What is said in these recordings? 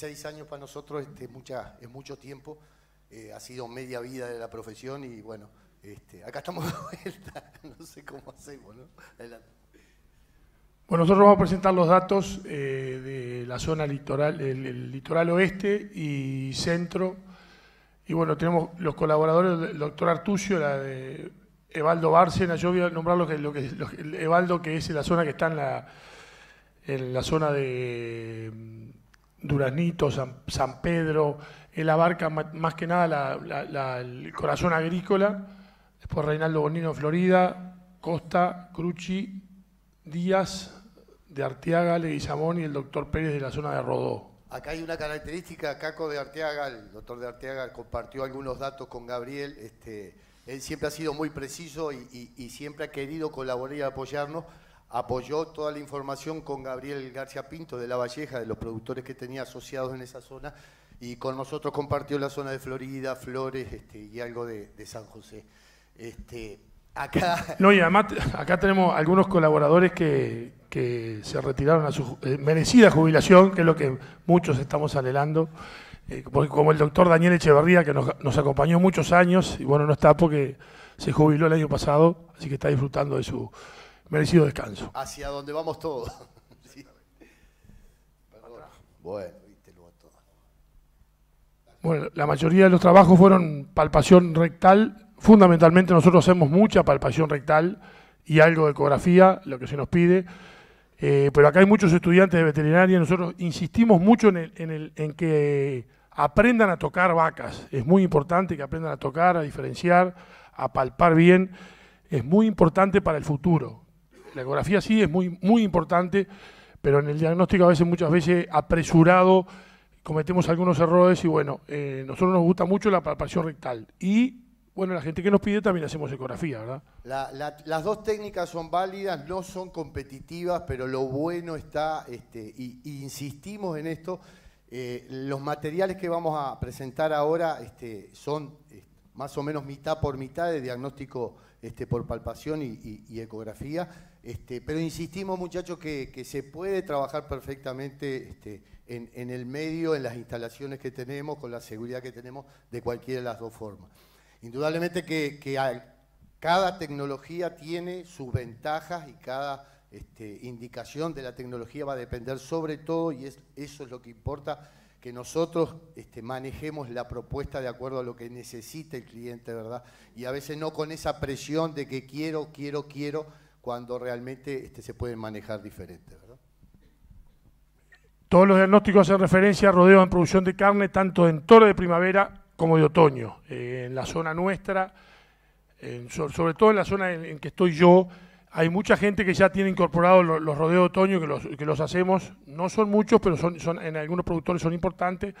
16 años para nosotros este, mucha, es mucho tiempo, eh, ha sido media vida de la profesión y bueno, este, acá estamos de vuelta, no sé cómo hacemos, Bueno, nosotros vamos a presentar los datos eh, de la zona litoral, el, litoral oeste y centro. Y bueno, tenemos los colaboradores, el doctor Artucio, la de Evaldo Bárcena, yo voy a nombrar lo que, lo que Evaldo, que es la zona que está en la, en la zona de Duranito, San, Pedro, él abarca más que nada el corazón agrícola, después Reinaldo Bonino, Florida, Costa, Cruci, Díaz, de Arteaga, Leguizamón y el doctor Pérez de la zona de Rodó. Acá hay una característica, Caco de Arteaga, el doctor de Arteaga compartió algunos datos con Gabriel, este, él siempre ha sido muy preciso y, y siempre ha querido colaborar y apoyarnos apoyó toda la información con Gabriel García Pinto de La Valleja, de los productores que tenía asociados en esa zona, y con nosotros compartió la zona de Florida, Flores este, y algo de, San José. Este, acá... No, y además acá tenemos algunos colaboradores que, que se retiraron a su eh, merecida jubilación, que es lo que muchos estamos anhelando, eh, como el doctor Daniel Echeverría, que nos acompañó muchos años, y bueno, no está porque se jubiló el año pasado, así que está disfrutando de su merecido descanso. Hacia donde vamos todos. Bueno, Bueno, la mayoría de los trabajos fueron palpación rectal. Fundamentalmente nosotros hacemos mucha palpación rectal y algo de ecografía, lo que se nos pide. Eh, pero acá hay muchos estudiantes de veterinaria, nosotros insistimos mucho en, el, en, el, en, que aprendan a tocar vacas. Es muy importante que aprendan a tocar, a diferenciar, a palpar bien. Es muy importante para el futuro. La ecografía sí es muy, muy importante, pero en el diagnóstico a veces, muchas veces apresurado, cometemos algunos errores y bueno, eh, nosotros nos gusta mucho la palpación rectal. Y bueno, la gente que nos pide también hacemos ecografía, ¿verdad? las dos técnicas son válidas, no son competitivas, pero lo bueno está, este, insistimos en esto, eh, los materiales que vamos a presentar ahora este, son este, más o menos mitad por mitad de diagnóstico este, por palpación y ecografía este, pero insistimos muchachos que, se puede trabajar perfectamente este, en, el medio, en las instalaciones que tenemos, con la seguridad que tenemos, de cualquiera de las dos formas. Indudablemente que, cada tecnología tiene sus ventajas y cada este, indicación de la tecnología va a depender sobre todo, y eso es lo que importa, que nosotros manejemos la propuesta de acuerdo a lo que necesita el cliente, ¿verdad? Y a veces no con esa presión de que quiero, quiero, quiero cuando realmente este, se pueden manejar diferente. Todos los diagnósticos hacen referencia a rodeos en producción de carne, tanto en toro de primavera como de otoño. Eh, en la zona nuestra, sobre todo en la zona en, que estoy yo, hay mucha gente que ya tiene incorporado los rodeos de otoño, que los, hacemos. No son muchos, pero son, en algunos productores son importantes.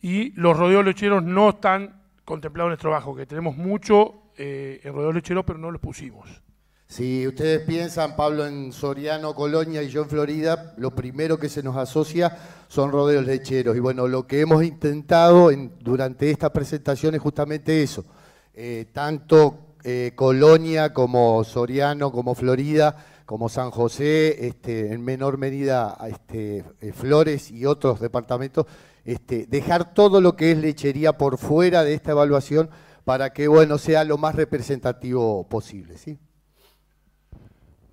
Y los rodeos lecheros no están contemplados en nuestro trabajo, que tenemos mucho eh, en rodeos lecheros, pero no los pusimos. Si ustedes piensan, Pablo en Soriano, Colonia y yo en Florida, lo primero que se nos asocia son rodeos lecheros. Y bueno, lo que hemos intentado en, durante esta presentación es justamente eso. Eh, tanto eh, Colonia como Soriano, como Florida, como San José, este, en menor medida este, eh, Flores y otros departamentos, este, dejar todo lo que es lechería por fuera de esta evaluación para que bueno sea lo más representativo posible. ¿sí?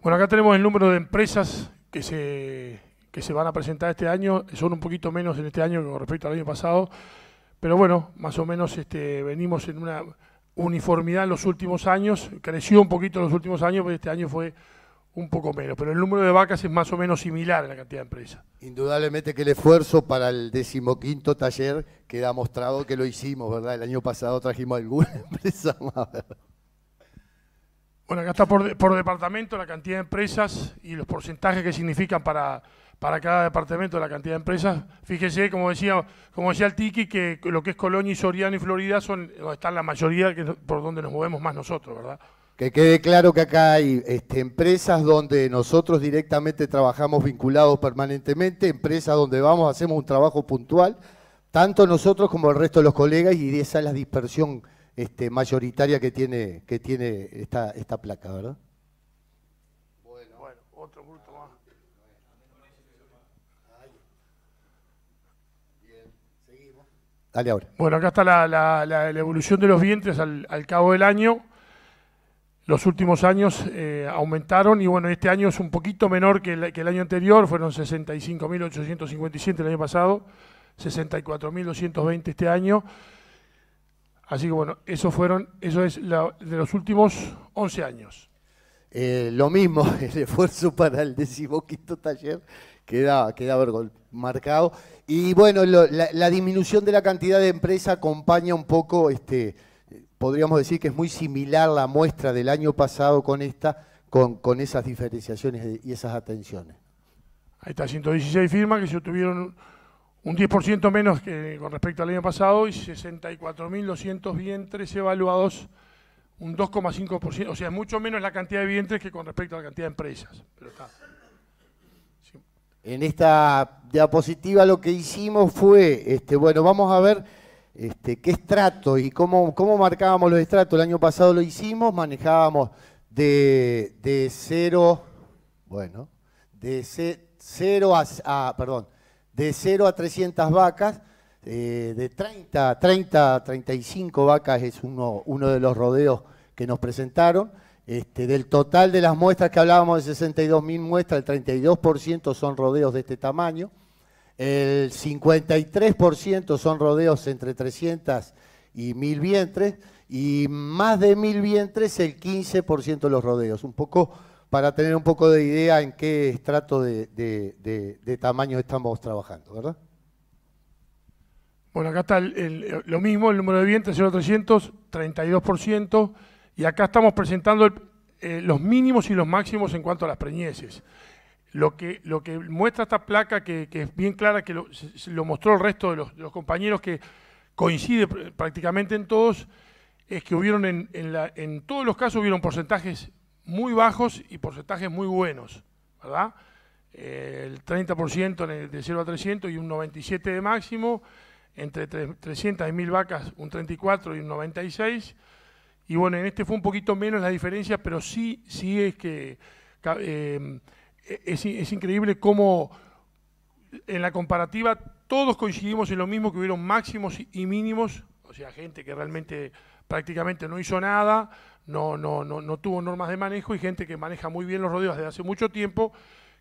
Bueno, acá tenemos el número de empresas que se, que se van a presentar este año. Son un poquito menos en este año con respecto al año pasado. Pero bueno, más o menos este, venimos en una uniformidad en los últimos años. Creció un poquito en los últimos años, pero este año fue un poco menos, pero el número de vacas es más o menos similar a la cantidad de empresas. Indudablemente que el esfuerzo para el decimoquinto taller queda mostrado que lo hicimos, ¿verdad? El año pasado trajimos alguna empresa más. Bueno, acá está por, departamento la cantidad de empresas y los porcentajes que significan para, para cada departamento la cantidad de empresas. Fíjese, como decía, como decía el Tiki, que lo que es Colonia y Soriano y Florida son están la mayoría que, por donde nos movemos más nosotros, ¿verdad? Que quede claro que acá hay este, empresas donde nosotros directamente trabajamos vinculados permanentemente, empresas donde vamos, hacemos un trabajo puntual, tanto nosotros como el resto de los colegas, y esa es la dispersión este, mayoritaria que tiene, que tiene esta, esta placa, ¿verdad? Bueno, bueno otro bruto más. Bien, seguimos. Dale ahora. Bueno, acá está la, la, la, evolución de los vientres al, al, cabo del año. Los últimos años eh, aumentaron y bueno, este año es un poquito menor que que el año anterior, fueron 65.857 el año pasado, 64.220 este año. Así que bueno, eso fueron, eso es la, de los últimos 11 años. Eh, lo mismo, el esfuerzo para el decimoquinto taller queda, queda marcado. Y bueno, la, disminución de la cantidad de empresas acompaña un poco, este, podríamos decir que es muy similar la muestra del año pasado con esta, con, con esas diferenciaciones y esas atenciones. Ahí está, 116 firmas que se obtuvieron un 10% menos que con respecto al año pasado y 64.200 vientres evaluados, un 2,5%, o sea, mucho menos la cantidad de vientres que con respecto a la cantidad de empresas. En esta diapositiva lo que hicimos fue, este, bueno, vamos a ver este, qué estrato y cómo, cómo marcábamos los estratos. El año pasado lo hicimos, manejábamos de, de cero, bueno, de 0 a, a, perdón, de 0 a 300 vacas, eh, de 30, 30, 35 vacas es uno, uno de los rodeos que nos presentaron. Este, del total de las muestras que hablábamos de 62.000 muestras, el 32% son rodeos de este tamaño, el 53% son rodeos entre 300 y 1.000 vientres, y más de 1.000 vientres el 15% de los rodeos. Un poco para tener un poco de idea en qué estrato de, tamaño estamos trabajando, ¿verdad? Bueno, acá está lo mismo, el número de vientres, 0,300, 32%, y acá estamos presentando eh, los mínimos y los máximos en cuanto a las preñeces. Lo que, muestra esta placa, que, es bien clara, que lo, mostró el resto de los, compañeros, que coincide prácticamente en todos, es que hubieron en, en todos los casos hubieron porcentajes muy bajos y porcentajes muy buenos, ¿verdad? el 30% de 0 a 300 y un 97 de máximo, entre 300 y 1000 vacas un 34 y un 96. Y bueno, en este fue un poquito menos la diferencia, pero sí, sí es que em, e, es, es, increíble cómo en la comparativa todos coincidimos en lo mismo, que hubieron máximos y mínimos, o sea, gente que realmente prácticamente no hizo nada, no, no, no, tuvo normas de manejo y gente que maneja muy bien los rodeos desde hace mucho tiempo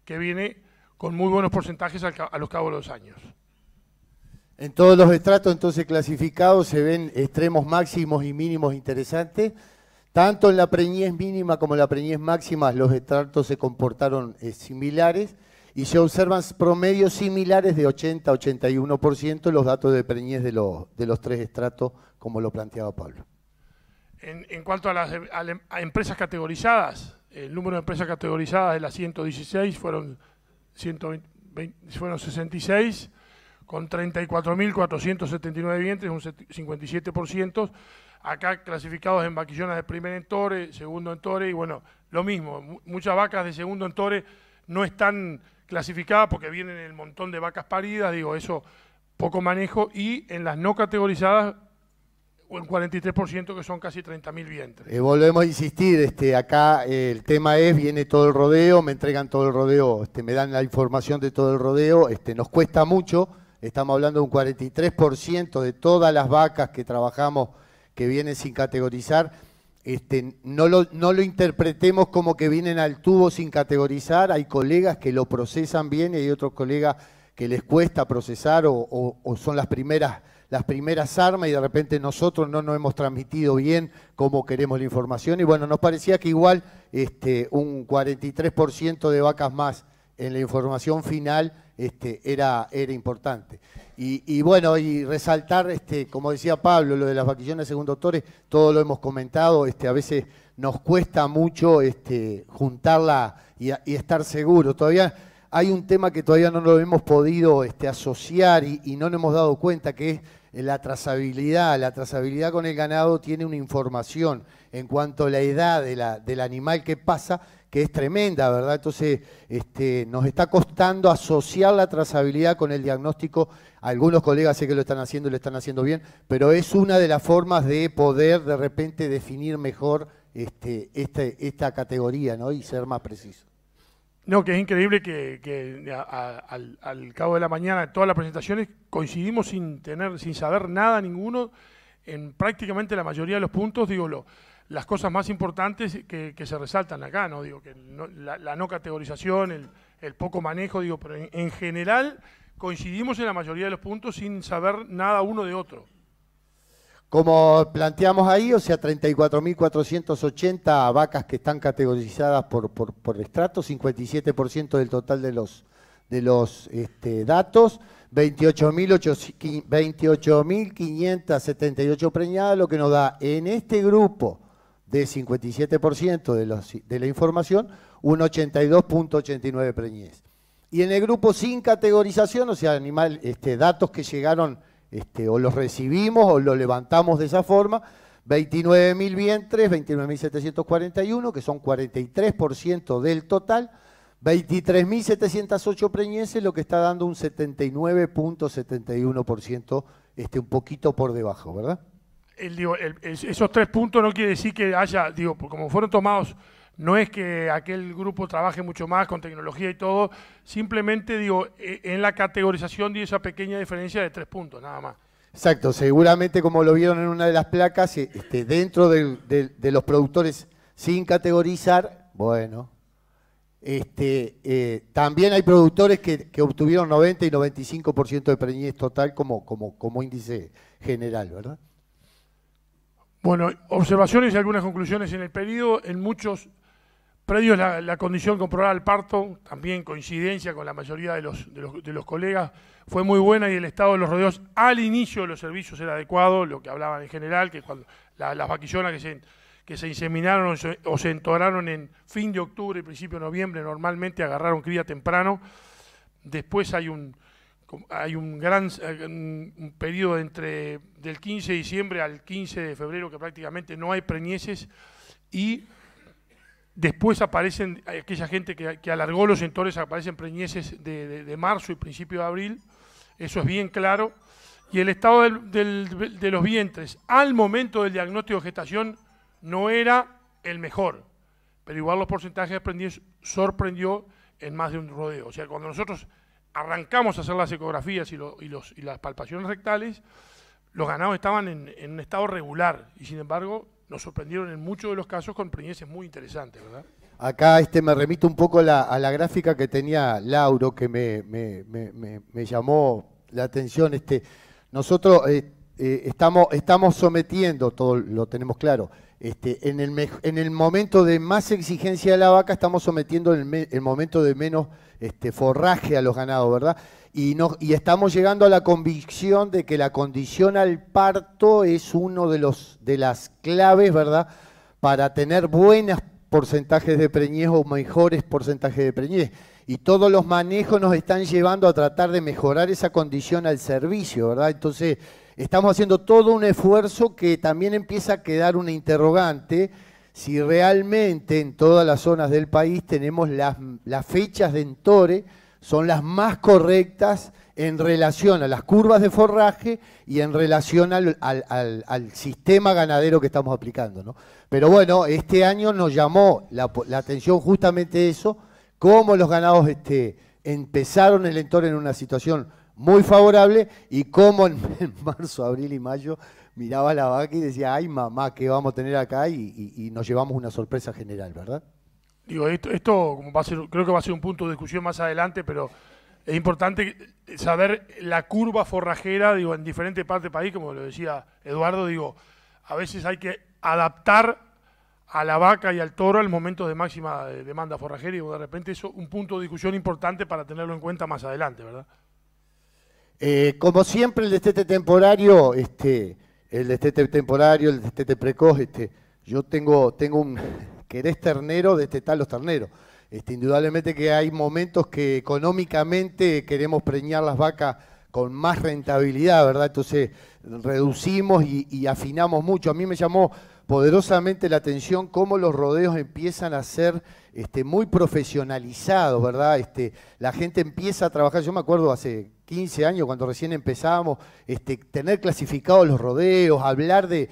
que viene con muy buenos porcentajes a los cabos de los años. En todos los estratos entonces clasificados se ven extremos máximos y mínimos interesantes. Tanto en la preñez mínima como en la preñez máxima los estratos se comportaron eh, similares y se observan promedios similares de 80-81% los datos de preñez de los, de los tres estratos como lo planteaba Pablo en, cuanto a las em, empresas categorizadas, el número de empresas categorizadas de las 116 fueron, 120, 66, con 34.479 vientres, un 57%, acá clasificados en vaquillonas de primer entore, segundo entore, y bueno, lo mismo, muchas vacas de segundo entore no están clasificadas porque vienen el montón de vacas paridas, digo, eso poco manejo, y en las no categorizadas o el 43% que son casi 30.000 vientres. Eh, volvemos a insistir, este, acá eh, el tema es, viene todo el rodeo, me entregan todo el rodeo, este, me dan la información de todo el rodeo, este, nos cuesta mucho, estamos hablando de un 43% de todas las vacas que trabajamos que vienen sin categorizar, este, no, lo, no lo interpretemos como que vienen al tubo sin categorizar, hay colegas que lo procesan bien y hay otros colegas que les cuesta procesar o son las primeras las primeras armas y de repente nosotros no nos hemos transmitido bien cómo queremos la información. Y bueno, nos parecía que igual este, un 43% de vacas más en la información final este, era, era importante. Y, bueno, y resaltar, este, como decía Pablo, lo de las vaquillones según doctores, todo lo hemos comentado, este, a veces nos cuesta mucho este, juntarla y, estar seguro. Todavía hay un tema que todavía no lo hemos podido este, asociar y, no nos hemos dado cuenta, que es la trazabilidad. La trazabilidad con el ganado tiene una información en cuanto a la edad del animal que pasa, que es tremenda, ¿verdad? Entonces, este, nos está costando asociar la trazabilidad con el diagnóstico. Algunos colegas sé que lo están haciendo y lo están haciendo bien, pero es una de las formas de poder de repente definir mejor este, esta, esta categoría ¿no? y ser más preciso. No, que es increíble que, al, cabo de la mañana, todas las presentaciones, coincidimos sin tener, sin saber nada ninguno en prácticamente la mayoría de los puntos, digo, lo, las cosas más importantes que, se resaltan acá, ¿no? Digo, que no, la, no categorización, el, poco manejo, digo, pero en general coincidimos en la mayoría de los puntos sin saber nada uno de otro. Como planteamos ahí, o sea, 34.480 vacas que están categorizadas por, por, estrato, 57% del total de los, de los este, datos, 28.578 preñadas, lo que nos da en este grupo de 57% de, los, de la información, un 82.89 preñez. Y en el grupo sin categorización, o sea, animal, este, datos que llegaron este, o los recibimos o los levantamos de esa forma. 29.000 vientres, 29.741, que son 43% del total. 23.708 preñeces, lo que está dando un 79.71%, este, un poquito por debajo, ¿verdad? esos tres puntos no quiere decir que haya, digo, como fueron tomados no es que aquel grupo trabaje mucho más con tecnología y todo, simplemente digo, e, en la categorización di esa pequeña diferencia de tres puntos, nada más. Exacto, seguramente como lo vieron en una de las placas, e, este, dentro de, los productores sin categorizar, bueno, este, eh, también hay productores que, obtuvieron 90 y 95% de preñez total como, como, como índice general, ¿verdad? Bueno, observaciones y algunas conclusiones en el periodo, en muchos Predios la, la condición comprobada al parto, también coincidencia con la mayoría de los, de los, colegas, fue muy buena y el estado de los rodeos al inicio de los servicios era adecuado, lo que hablaban en general, que las vaquillonas que se, inseminaron o se, entoraron en fin de octubre y principio de noviembre, normalmente agarraron cría temprano. Después hay un, hay un gran periodo entre del 15 de diciembre al 15 de febrero que prácticamente no hay preñeces y Después aparecen eh, aquella gente que, alargó los sectores, aparecen preñeces de, marzo y principio de abril, eso es bien claro. Y el estado de los vientres al momento del diagnóstico de gestación no era el mejor, pero igual los porcentajes de preñeces sorprendió en más de un rodeo. O sea, cuando nosotros arrancamos a hacer las ecografías y, las palpaciones rectales, los ganados estaban en, en un estado regular y sin embargo nos sorprendieron en muchos de los casos con preñeces muy interesantes, ¿verdad? Acá este me remito un poco a la gráfica que tenía Lauro, que me, me, me, me llamó la atención. Este, nosotros eh, eh, estamos, estamos sometiendo, todo lo tenemos claro, este, en, el en el momento de más exigencia de la vaca estamos sometiendo el, momento de menos este, forraje a los ganados, ¿verdad? Y, no, y estamos llegando a la convicción de que la condición al parto es una de, los, de las claves, ¿verdad? Para tener buenos porcentajes de preñez o mejores porcentajes de preñez. Y todos los manejos nos están llevando a tratar de mejorar esa condición al servicio, ¿verdad? Entonces Estamos haciendo todo un esfuerzo que también empieza a quedar una interrogante si realmente en todas las zonas del país tenemos las, fechas de entore, son las más correctas en relación a las curvas de forraje y en relación al, sistema ganadero que estamos aplicando. ¿no? Pero bueno, este año nos llamó la, atención justamente eso, cómo los ganados este, empezaron el entore en una situación muy favorable y como en, marzo, abril y mayo miraba la vaca y decía, ay mamá, ¿qué vamos a tener acá? Y, nos llevamos una sorpresa general, ¿verdad? Digo, esto, esto como va a ser, creo que va a ser un punto de discusión más adelante, pero es importante saber la curva forrajera, digo, en diferentes partes del país, como lo decía Eduardo, digo, a veces hay que adaptar a la vaca y al toro al momento de máxima demanda forrajera y de repente eso un punto de discusión importante para tenerlo en cuenta más adelante, ¿verdad? Eh, como siempre, el destete temporario, este, el destete temporario, el destete precoz, este, yo tengo, tengo un querés ternero, destetar los terneros. Este, indudablemente que hay momentos que económicamente queremos preñar las vacas con más rentabilidad, ¿verdad? Entonces reducimos y, afinamos mucho. A mí me llamó poderosamente la atención cómo los rodeos empiezan a ser muy profesionalizados, ¿verdad? la gente empieza a trabajar, yo me acuerdo hace 15 años, cuando recién empezábamos, este, tener clasificados los rodeos, hablar de,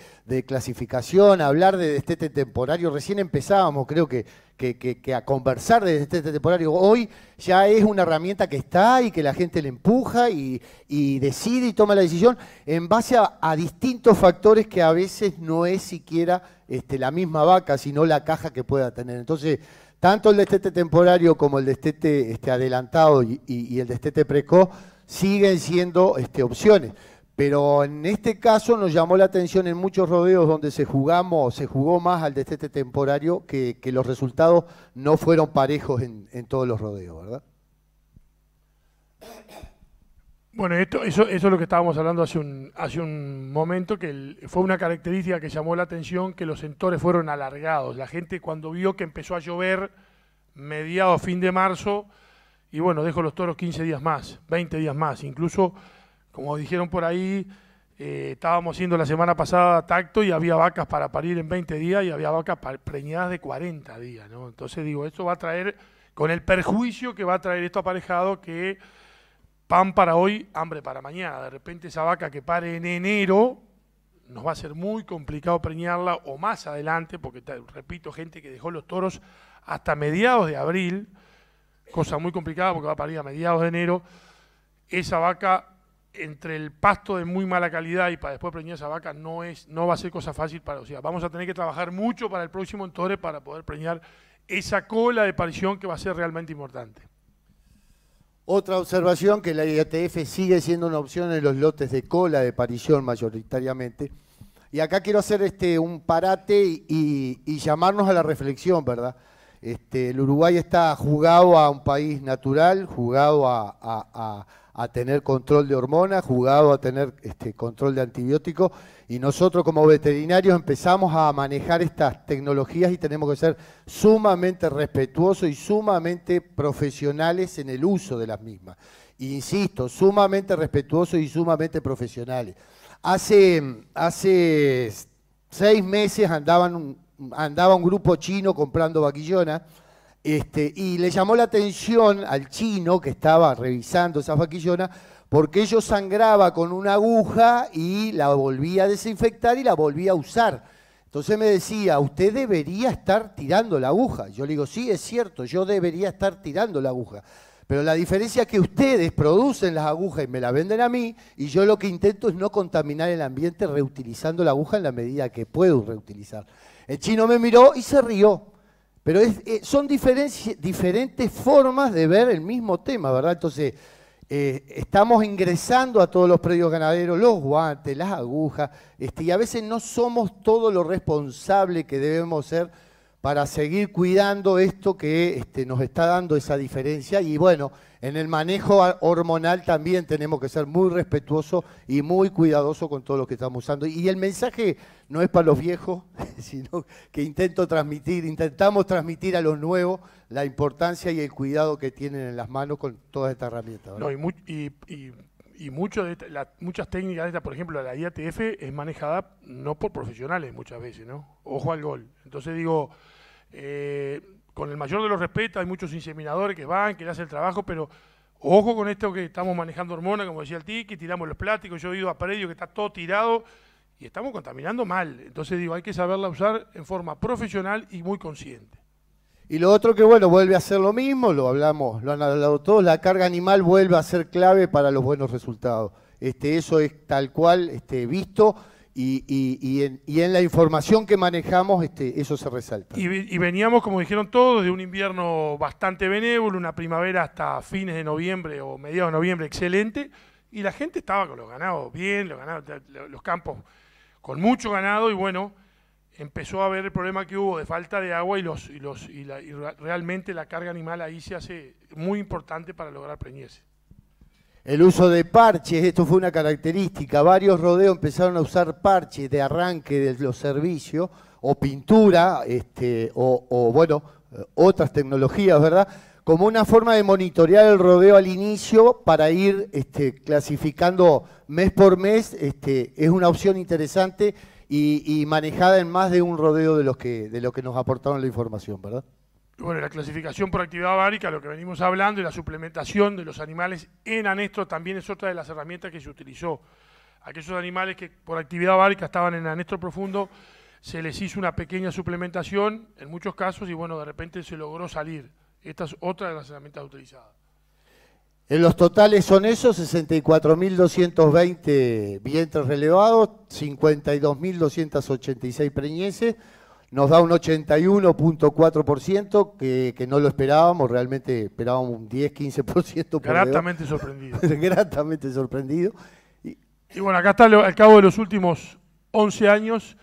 clasificación, hablar de destete temporario, recién empezábamos, creo que, a conversar de destete temporario. Hoy ya es una herramienta que está y que la gente le empuja y, decide y toma la decisión en base a, distintos factores que a veces no es siquiera este, la misma vaca, sino la caja que pueda tener. Entonces, tanto el destete temporario como el destete este, adelantado y, y el destete precoz siguen siendo este, opciones. Pero en este caso nos llamó la atención en muchos rodeos donde se jugamos, se jugó más al destete temporario que, los resultados no fueron parejos en, todos los rodeos, ¿verdad? Bueno, eso, es lo que estábamos hablando hace un, hace un momento, que fue una característica que llamó la atención, que los centros fueron alargados. La gente cuando vio que empezó a llover mediados, fin de marzo, y bueno, dejo los toros 15 días más, 20 días más. Incluso, como dijeron por ahí, eh, estábamos haciendo la semana pasada tacto y había vacas para parir en 20 días y había vacas preñadas de 40 días, Entonces digo, esto va a traer, con el perjuicio que va a traer esto aparejado, que pan para hoy, hambre para mañana. De repente esa vaca que pare en enero, nos va a ser muy complicado preñarla o más adelante, porque repito, gente que dejó los toros hasta mediados de abril, cosa muy complicada porque va a parir a mediados de enero, esa vaca entre el pasto de muy mala calidad y para después preñar esa vaca no es no va a ser cosa fácil para o sea vamos a tener que trabajar mucho para el próximo entore para poder preñar esa cola de parición que va a ser realmente importante otra observación que la IATF sigue siendo una opción en los lotes de cola de parición mayoritariamente y acá quiero hacer este un parate y llamarnos a la reflexión verdad este, el Uruguay está jugado a un país natural, jugado a, tener control de hormonas, jugado a tener este, control de antibióticos y nosotros como veterinarios empezamos a manejar estas tecnologías y tenemos que ser sumamente respetuosos y sumamente profesionales en el uso de las mismas. Insisto, sumamente respetuosos y sumamente profesionales. Hace, hace seis meses andaban un, andaba un grupo chino comprando vaquillona este, y le llamó la atención al chino que estaba revisando esas vaquillonas porque ellos sangraba con una aguja y la volvía a desinfectar y la volvía a usar. Entonces me decía, usted debería estar tirando la aguja. Yo le digo, sí, es cierto, yo debería estar tirando la aguja. Pero la diferencia es que ustedes producen las agujas y me la venden a mí y yo lo que intento es no contaminar el ambiente reutilizando la aguja en la medida que puedo reutilizar. El chino me miró y se rió. Pero eh, son diferentes formas de ver el mismo tema, ¿verdad? Entonces, eh, estamos ingresando a todos los predios ganaderos, los guantes, las agujas, este, y a veces no somos todo lo responsable que debemos ser para seguir cuidando esto que este, nos está dando esa diferencia. Y bueno, en el manejo hormonal también tenemos que ser muy respetuosos y muy cuidadosos con todo lo que estamos usando. Y el mensaje no es para los viejos, sino que intento transmitir, intentamos transmitir a los nuevos la importancia y el cuidado que tienen en las manos con toda esta herramienta. y y de muchas técnicas de esta, por ejemplo, la IATF es manejada no por profesionales muchas veces, ¿no? Ojo al gol. Entonces digo, eh, con el mayor de los respetos, hay muchos inseminadores que van, que le hacen el trabajo, pero ojo con esto que estamos manejando hormonas, como decía el Tiki, tiramos los plásticos, yo he ido a predios que está todo tirado y estamos contaminando mal. Entonces digo, hay que saberla usar en forma profesional y muy consciente. Y lo otro que, bueno, vuelve a ser lo mismo, lo hablamos, lo han hablado todos, la carga animal vuelve a ser clave para los buenos resultados. Este, eso es tal cual este, visto y, en, y, en, la información que manejamos este, eso se resalta. Y, veníamos, como dijeron todos, de un invierno bastante benévolo, una primavera hasta fines de noviembre o mediados de noviembre excelente, y la gente estaba con los ganados bien, los, ganados, los campos con mucho ganado y bueno empezó a ver el problema que hubo de falta de agua y, los, y, los, y, la, realmente la carga animal ahí se hace muy importante para lograr preñirse. El uso de parches, esto fue una característica. Varios rodeos empezaron a usar parches de arranque de los servicios o pintura este, o, o, bueno, eh, otras tecnologías, ¿verdad? Como una forma de monitorear el rodeo al inicio para ir este, clasificando mes por mes, este, es una opción interesante y, manejada en más de un rodeo de, los que, de lo que nos aportaron la información, ¿verdad? Bueno, la clasificación por actividad bárica, lo que venimos hablando, y la suplementación de los animales en anestro también es otra de las herramientas que se utilizó. Aquellos animales que por actividad bárica estaban en anestro profundo, se les hizo una pequeña suplementación en muchos casos y bueno, de repente se logró salir. Esta es otra de las herramientas utilizadas. En los totales son esos 64.220 vientres relevados, 52.286 preñeces, nos da un 81.4% que, no lo esperábamos, realmente esperábamos un 10-15%. Por Gratamente sorprendido. Gratamente sorprendido. Y, bueno, acá está al cabo de los últimos 11 años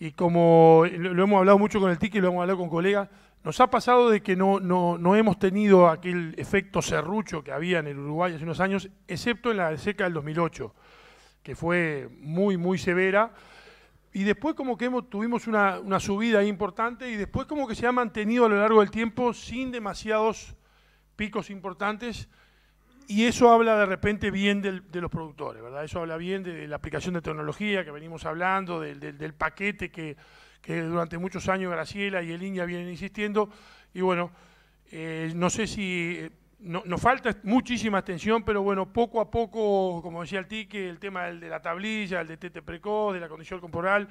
y como lo, hemos hablado mucho con el y lo hemos hablado con colegas, nos ha pasado de que no, no, hemos tenido aquel efecto serrucho que había en el Uruguay hace unos años, excepto en la seca del 2008, que fue muy, muy severa. Y después como que hemos, tuvimos una, subida importante y después como que se ha mantenido a lo largo del tiempo sin demasiados picos importantes. Y eso habla de repente bien de los productores, ¿verdad? Eso habla bien de, la aplicación de tecnología que venimos hablando, del paquete que que durante muchos años Graciela y el India vienen insistiendo. Y bueno, eh, no sé si eh, nos falta muchísima atención pero bueno, poco a poco, como decía el Tique, el tema del, de la tablilla, el de tete precoz, de la condición corporal,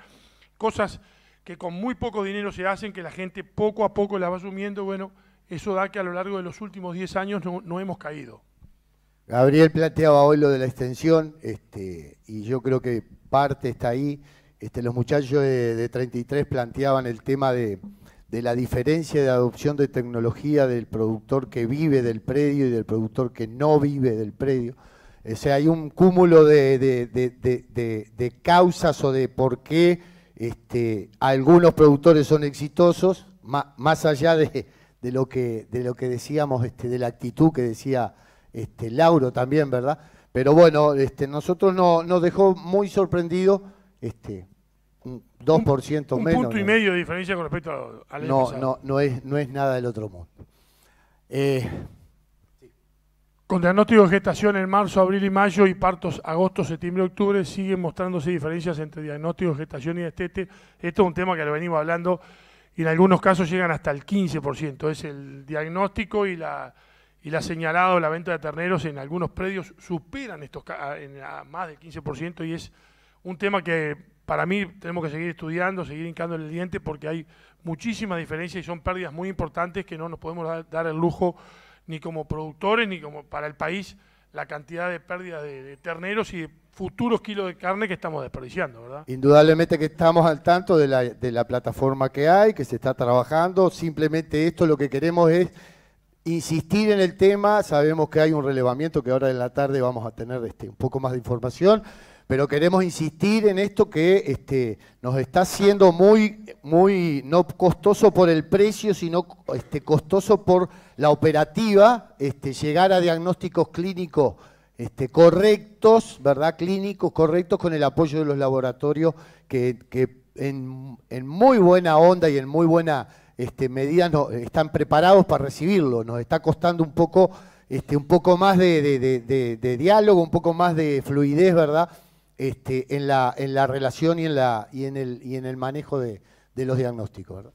cosas que con muy poco dinero se hacen, que la gente poco a poco las va asumiendo, bueno, eso da que a lo largo de los últimos 10 años no, no, hemos caído. Gabriel planteaba hoy lo de la extensión, este, y yo creo que parte está ahí. Este, los muchachos de, 33 planteaban el tema de, la diferencia de adopción de tecnología del productor que vive del predio y del productor que no vive del predio. O hay un cúmulo de, causas o de por qué este, algunos productores son exitosos, más, allá de, lo que, decíamos, este, de la actitud que decía este, Lauro también, ¿verdad? Pero bueno, este, nosotros nos dejó muy sorprendido. 2% menos. Un punto y medio de diferencia con respecto al no, No, no es, no es nada del otro mundo. Eh, con diagnóstico de gestación en marzo, abril y mayo y partos agosto, septiembre, octubre, siguen mostrándose diferencias entre diagnóstico de gestación y destete. Esto es un tema que lo venimos hablando y en algunos casos llegan hasta el 15%. Es el diagnóstico y la, y la la venta de terneros en algunos predios superan estos en, más del 15% y es un tema que para mí tenemos que seguir estudiando, seguir hincando el diente porque hay muchísimas diferencias y son pérdidas muy importantes que no nos podemos dar, el lujo ni como productores ni como para el país la cantidad de pérdidas de, terneros y de futuros kilos de carne que estamos desperdiciando, ¿verdad? Indudablemente que estamos al tanto de la, de la plataforma que hay, que se está trabajando. Simplemente esto lo que queremos es insistir en el tema. Sabemos que hay un relevamiento que ahora en la tarde vamos a tener este, un poco más de información pero queremos insistir en esto que este, nos está siendo muy, muy no costoso por el precio, sino este, costoso por la operativa, este, llegar a diagnósticos clínicos este, correctos, ¿verdad? Clínicos correctos con el apoyo de los laboratorios que, en, muy buena onda y en muy buena este, medida están preparados para recibirlo. Nos está costando un poco, este, un poco más de diálogo, un poco más de fluidez, ¿verdad? Este, en, la, en la relación y en, la, y en, el, y en el manejo de, los diagnósticos.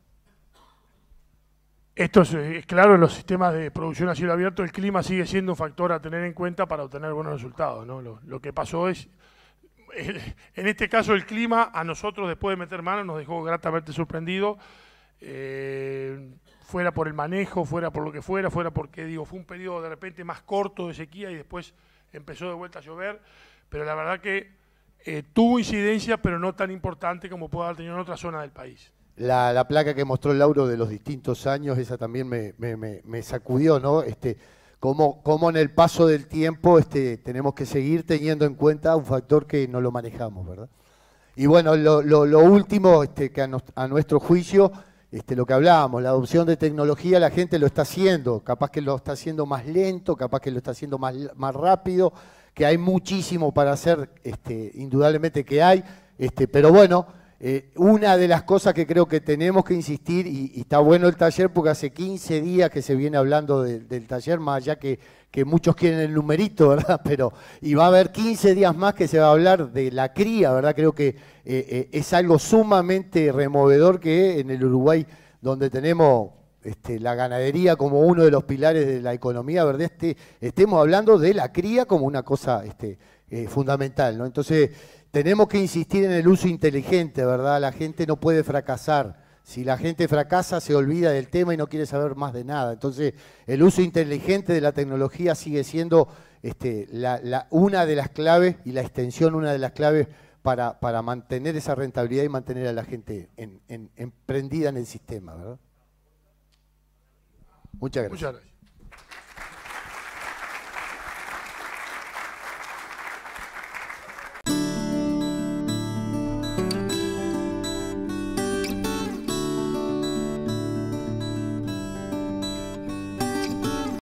Esto es, claro en los sistemas de producción a cielo abierto, el clima sigue siendo un factor a tener en cuenta para obtener buenos resultados. ¿no? Lo, que pasó es, en este caso el clima a nosotros después de meter manos nos dejó gratamente sorprendido, eh, fuera por el manejo, fuera por lo que fuera, fuera porque digo, fue un periodo de repente más corto de sequía y después empezó de vuelta a llover, pero la verdad que eh, tuvo incidencia, pero no tan importante como puede haber tenido en otra zona del país. La, placa que mostró Lauro de los distintos años, esa también me, sacudió, ¿no? Este, cómo, en el paso del tiempo este, tenemos que seguir teniendo en cuenta un factor que no lo manejamos, ¿verdad? Y bueno, lo, último, este, que a, nuestro juicio, este, lo que hablábamos, la adopción de tecnología, la gente lo está haciendo, capaz que lo está haciendo más lento, capaz que lo está haciendo más rápido, que hay muchísimo para hacer, este, indudablemente que hay, este, pero bueno, eh, una de las cosas que creo que tenemos que insistir, y, está bueno el taller porque hace 15 días que se viene hablando del taller, más allá que, que, muchos quieren el numerito, ¿verdad? Pero, y va a haber 15 días más que se va a hablar de la cría, ¿verdad? Creo que eh, eh, es algo sumamente removedor que en el Uruguay, donde tenemos este, la ganadería como uno de los pilares de la economía verde, este, estemos hablando de la cría como una cosa este, eh, fundamental. ¿no? Entonces, tenemos que insistir en el uso inteligente, ¿verdad? La gente no puede fracasar. Si la gente fracasa, se olvida del tema y no quiere saber más de nada. Entonces, el uso inteligente de la tecnología sigue siendo una de las claves y la extensión una de las claves para, mantener esa rentabilidad y mantener a la gente emprendida en el sistema, ¿verdad? Muchas gracias.